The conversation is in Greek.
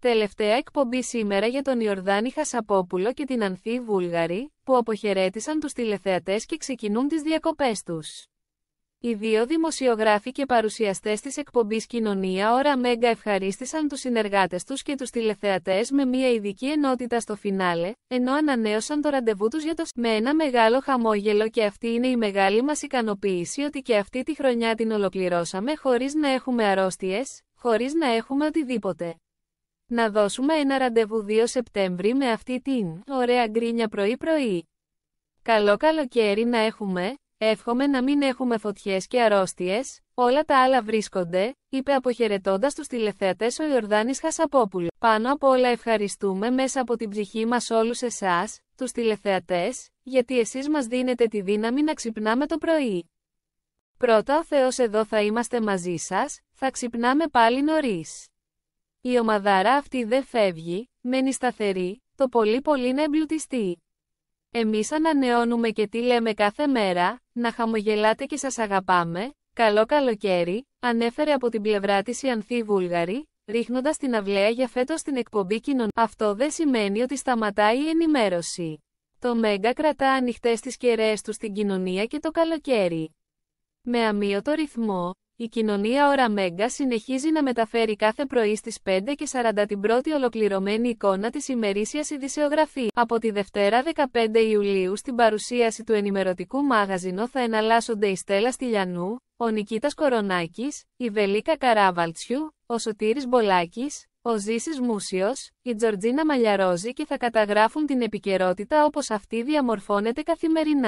Τελευταία εκπομπή σήμερα για τον Ιορδάνη Χασαπόπουλο και την Ανθή Βούλγαρη, που αποχαιρέτησαν τους τηλεθεατές και ξεκινούν τις διακοπές τους. Οι δύο δημοσιογράφοι και παρουσιαστές της εκπομπής Κοινωνία Ωρα Μέγκα ευχαρίστησαν τους συνεργάτες τους και τους τηλεθεατές με μια ειδική ενότητα στο φινάλε, ενώ ανανέωσαν το ραντεβού τους για το με ένα μεγάλο χαμόγελο και αυτή είναι η μεγάλη μας ικανοποίηση ότι και αυτή τη χρονιά την ολοκληρώσαμε χωρίς να έχουμε αρρώστιες, χωρίς να έχουμε οτιδήποτε. Να δώσουμε ένα ραντεβού 2 Σεπτέμβρη με αυτή την ωραία γκρίνια πρωί-πρωί. Καλό καλοκαίρι να έχουμε, εύχομαι να μην έχουμε φωτιές και αρρώστιες, όλα τα άλλα βρίσκονται, είπε αποχαιρετώντας τους τηλεθέατες ο Ιορδάνης Χασαπόπουλος. Πάνω από όλα ευχαριστούμε μέσα από την ψυχή μας όλους εσάς, τους τηλεθεατές, γιατί εσείς μας δίνετε τη δύναμη να ξυπνάμε το πρωί. Πρώτα ο Θεός εδώ θα είμαστε μαζί σας, θα ξυπνάμε πάλι νωρίς. Η ομαδάρα αυτή δεν φεύγει, μένει σταθερή, το πολύ πολύ να εμπλουτιστεί. Εμείς ανανεώνουμε και τι λέμε κάθε μέρα, να χαμογελάτε και σας αγαπάμε, καλό καλοκαίρι, ανέφερε από την πλευρά της η Ανθή Βούλγαρη, ρίχνοντας την αυλαία για φέτος την εκπομπή κοινων. Αυτό δεν σημαίνει ότι σταματάει η ενημέρωση. Το Μέγκα κρατά ανοιχτές τις κεραίες του στην κοινωνία και το καλοκαίρι. Με αμύωτο ρυθμό, η κοινωνία Ωραμέγκα συνεχίζει να μεταφέρει κάθε πρωί στις 5 και 40 την πρώτη ολοκληρωμένη εικόνα της ημερήσιας ειδησεογραφή. Από τη Δευτέρα 15 Ιουλίου στην παρουσίαση του ενημερωτικού μάγαζινο θα εναλλάσσονται η Στέλλα Στυλιανού, ο Νικήτας Κορονάκης, η Βελίκα Καράβαλτσιου, ο Σωτήρης Μπολάκης, ο Ζήσης Μούσιος, η Τζορτζίνα Μαλιαρόζη και θα καταγράφουν την επικαιρότητα όπως αυτή διαμορφώνεται καθημερινά.